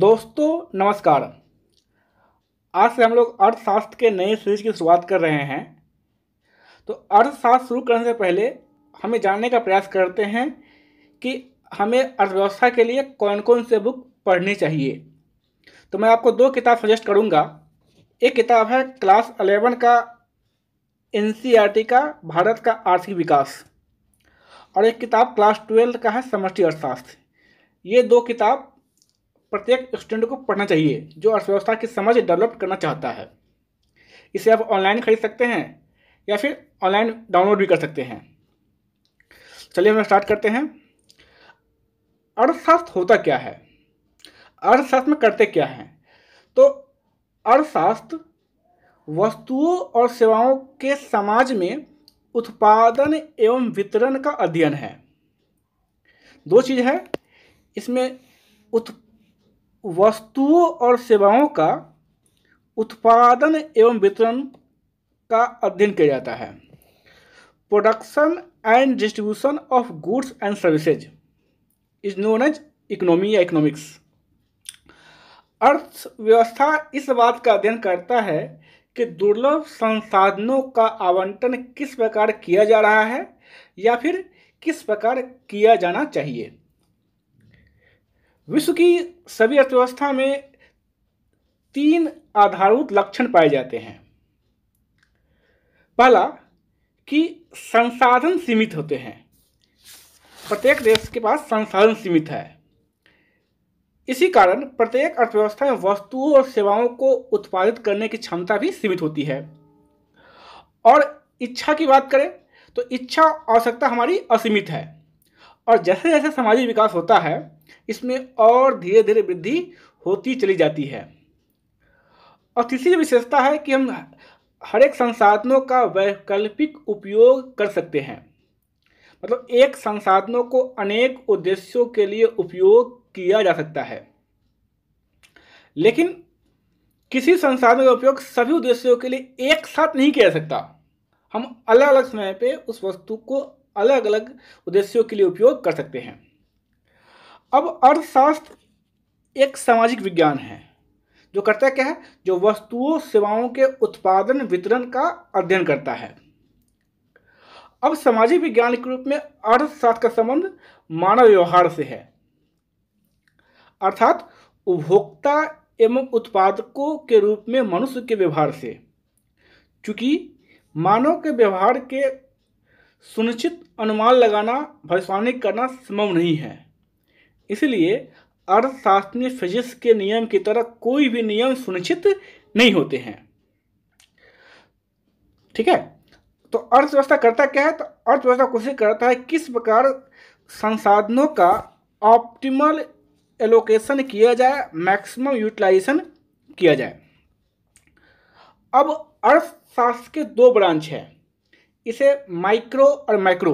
दोस्तों नमस्कार आज से हम लोग अर्थशास्त्र के नए सीरीज की शुरुआत कर रहे हैं तो अर्थशास्त्र शुरू करने से पहले हमें जानने का प्रयास करते हैं कि हमें अर्थव्यवस्था के लिए कौन कौन से बुक पढ़नी चाहिए तो मैं आपको दो किताब सजेस्ट करूँगा एक किताब है क्लास अलेवन का एन का भारत का आर्थिक विकास और एक किताब क्लास ट्वेल्व का है समष्टि अर्थशास्त्र ये दो किताब प्रत्येक स्टूडेंट को पढ़ना चाहिए जो अर्थव्यवस्था की समझ डेवलप करना चाहता है इसे आप ऑनलाइन खरीद सकते हैं या फिर ऑनलाइन डाउनलोड भी कर सकते हैं चलिए हम स्टार्ट करते हैं अर्थशास्त्र होता क्या है अर्थशास्त्र में करते क्या हैं तो अर्थशास्त्र वस्तुओं और सेवाओं के समाज में उत्पादन एवं वितरण का अध्ययन है दो चीज़ है इसमें उत् वस्तुओं और सेवाओं का उत्पादन एवं वितरण का अध्ययन किया जाता है production and distribution of goods and services is known as economy या इकोनॉमिक्स अर्थव्यवस्था इस बात का अध्ययन करता है कि दुर्लभ संसाधनों का आवंटन किस प्रकार किया जा रहा है या फिर किस प्रकार किया जाना चाहिए विश्व की सभी अर्थव्यवस्था में तीन आधारभूत लक्षण पाए जाते हैं पहला कि संसाधन सीमित होते हैं प्रत्येक देश के पास संसाधन सीमित है इसी कारण प्रत्येक अर्थव्यवस्था में वस्तुओं और सेवाओं को उत्पादित करने की क्षमता भी सीमित होती है और इच्छा की बात करें तो इच्छा आवश्यकता हमारी असीमित है और जैसे जैसे सामाजिक विकास होता है इसमें और धीरे धीरे वृद्धि होती चली जाती है और तीसरी विशेषता है कि हम हर एक संसाधनों का वैकल्पिक उपयोग कर सकते हैं मतलब एक संसाधनों को अनेक उद्देश्यों के लिए उपयोग किया जा सकता है लेकिन किसी संसाधन का उपयोग सभी उद्देश्यों के लिए एक साथ नहीं किया जा सकता हम अलग अलग समय पे उस वस्तु को अलग अलग उद्देश्यों के लिए उपयोग कर सकते हैं अब अर्थशास्त्र एक सामाजिक विज्ञान है जो करता क्या है जो वस्तुओं सेवाओं के उत्पादन वितरण का अध्ययन करता है अब सामाजिक विज्ञान के रूप में अर्थशास्त्र का संबंध मानव व्यवहार से है अर्थात उपभोक्ता एवं उत्पादकों के रूप में मनुष्य के व्यवहार से चूंकि मानव के व्यवहार के सुनिश्चित अनुमान लगाना भविष्यवाणी करना संभव नहीं है इसलिए अर्थशास्त्र में फिजिक्स के नियम की तरह कोई भी नियम सुनिश्चित नहीं होते हैं ठीक है तो अर्थव्यवस्था करता क्या है तो अर्थव्यवस्था कोशिश करता है किस प्रकार संसाधनों का ऑप्टिमल एलोकेशन किया जाए मैक्सिमम यूटिलाइजेशन किया जाए अब अर्थशास्त्र के दो ब्रांच हैं इसे माइक्रो और micro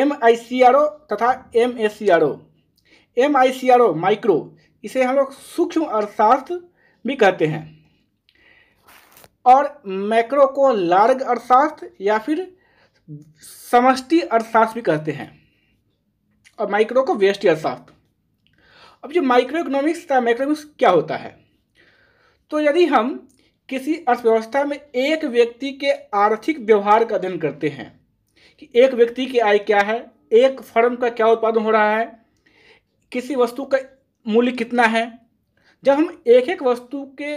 M I C R O तथा M S C R O M I C R O micro इसे हम लोग सूक्ष्म अर्थशास्त्र भी कहते हैं और मैक्रो को लार्ग अर्थशास्त्र या फिर समष्टि अर्थशास्त्र भी कहते हैं और माइक्रो को व्यष्टि अर्थशास्त्र अब जो माइक्रो इकोनॉमिक्स तथा मैक्रोइकोनॉमिक्स क्या होता है तो यदि हम किसी अर्थव्यवस्था में एक व्यक्ति के आर्थिक व्यवहार का अध्ययन करते हैं कि एक व्यक्ति की आय क्या है एक फर्म का क्या उत्पादन हो रहा है किसी वस्तु का मूल्य कितना है जब हम एक एक वस्तु के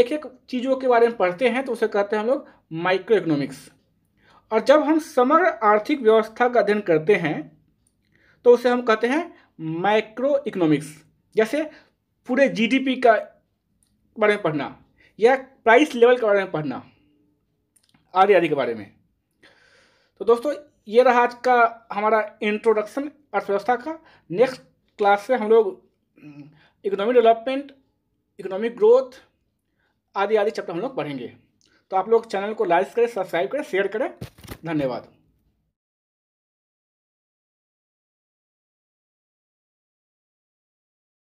एक एक चीज़ों के बारे में पढ़ते हैं तो उसे कहते हैं हम लोग माइक्रो इकोनॉमिक्स और जब हम समग्र आर्थिक व्यवस्था का अध्ययन करते हैं तो उसे हम कहते हैं माइक्रो इकोनॉमिक्स जैसे पूरे जीडीपी का बारे में पढ़ना या प्राइस लेवल के बारे में पढ़ना आदि आदि के बारे में तो दोस्तों ये रहा आज का हमारा इंट्रोडक्शन अर्थव्यवस्था का नेक्स्ट क्लास से हम लोग इकोनॉमिक डेवलपमेंट इकोनॉमिक ग्रोथ आदि आदि चैप्टर हम लोग पढ़ेंगे तो आप लोग चैनल को लाइक करें सब्सक्राइब करें शेयर करें धन्यवाद